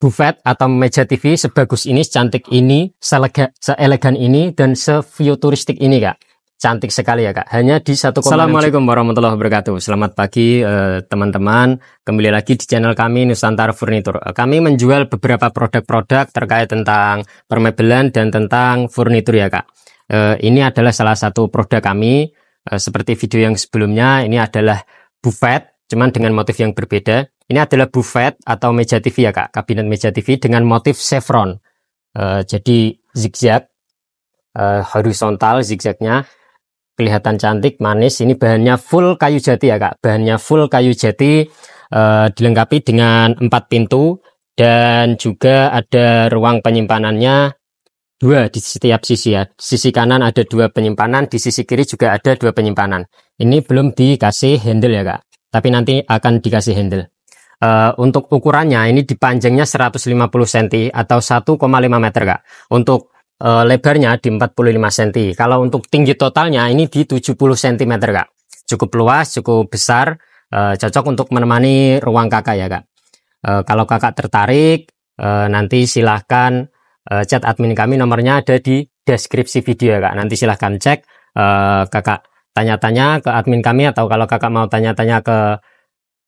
buffet atau meja TV sebagus ini, cantik ini, selega, seelegan ini, dan sefuturistik ini, Kak. Cantik sekali ya kak. Hanya di satu. Assalamualaikum warahmatullahi wabarakatuh. Selamat pagi teman eh, teman-teman. Kembali lagi di channel kami Nusantara Furnitur. Eh, kami menjual beberapa produk-produk terkait tentang permebelan dan tentang furnitur ya kak. Eh, ini adalah salah satu produk kami. Eh, seperti video yang sebelumnya, ini adalah buffet, cuman dengan motif yang berbeda. Ini adalah buffet atau meja TV ya kak, kabinet meja TV dengan motif chevron. Uh, eh, jadi zigzag, uh, horizontal zigzagnya, kelihatan cantik, manis. Ini bahannya full kayu jati ya kak, bahannya full kayu jati uh, dilengkapi dengan empat pintu dan juga ada ruang penyimpanannya dua di setiap sisi ya. Sisi kanan ada dua penyimpanan, di sisi kiri juga ada dua penyimpanan. Ini belum dikasih handle ya kak, tapi nanti akan dikasih handle. Eh, untuk ukurannya ini dipanjangnya 150 cm atau 1,5 meter kak. Untuk uh, lebarnya di 45 cm. Kalau untuk tinggi totalnya ini di 70 cm kak. Cukup luas, cukup besar, uh, cocok untuk menemani ruang kakak ya kak. Uh, kalau kakak tertarik uh, nanti silahkan uh, chat admin kami nomornya ada di deskripsi video ya kak. Nanti silahkan cek uh, kakak tanya-tanya ke admin kami atau kalau kakak mau tanya-tanya ke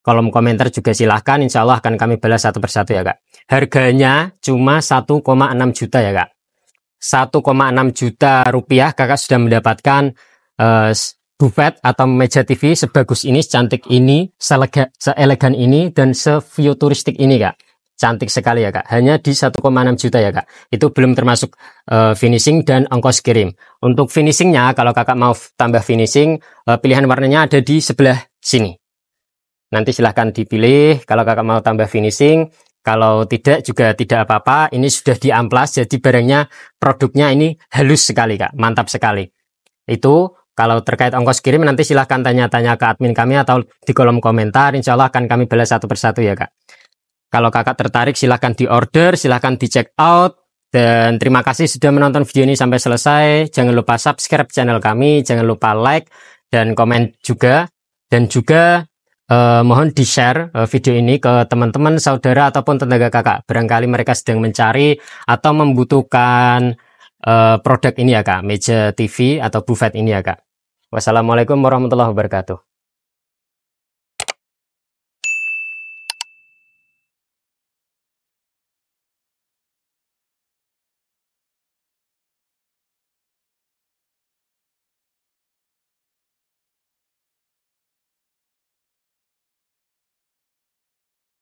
kolom komentar juga silahkan insya Allah akan kami balas satu persatu ya kak harganya cuma 1,6 juta ya kak 1,6 juta rupiah kakak sudah mendapatkan uh, eh, buffet atau meja TV sebagus ini, cantik ini, selega, seelegan ini, dan sefuturistik ini kak. Cantik sekali ya kak, hanya di 1,6 juta ya kak. Itu belum termasuk uh, finishing dan ongkos kirim. Untuk finishingnya, kalau kakak mau tambah finishing, uh, pilihan warnanya ada di sebelah sini. Nanti silahkan dipilih kalau kakak mau tambah finishing. Kalau tidak juga tidak apa-apa. Ini sudah di amplas jadi barangnya produknya ini halus sekali kak, mantap sekali. Itu kalau terkait ongkos kirim nanti silahkan tanya-tanya ke admin kami atau di kolom komentar. Insya Allah akan kami balas satu persatu ya kak. Kalau kakak tertarik silahkan di order, silahkan di check out. Dan terima kasih sudah menonton video ini sampai selesai. Jangan lupa subscribe channel kami, jangan lupa like dan komen juga. Dan juga Uh, mohon di-share uh, video ini ke teman-teman, saudara ataupun tenaga kakak. Barangkali mereka sedang mencari atau membutuhkan uh, produk ini ya kak, meja TV atau buffet ini ya kak. Wassalamualaikum warahmatullahi wabarakatuh.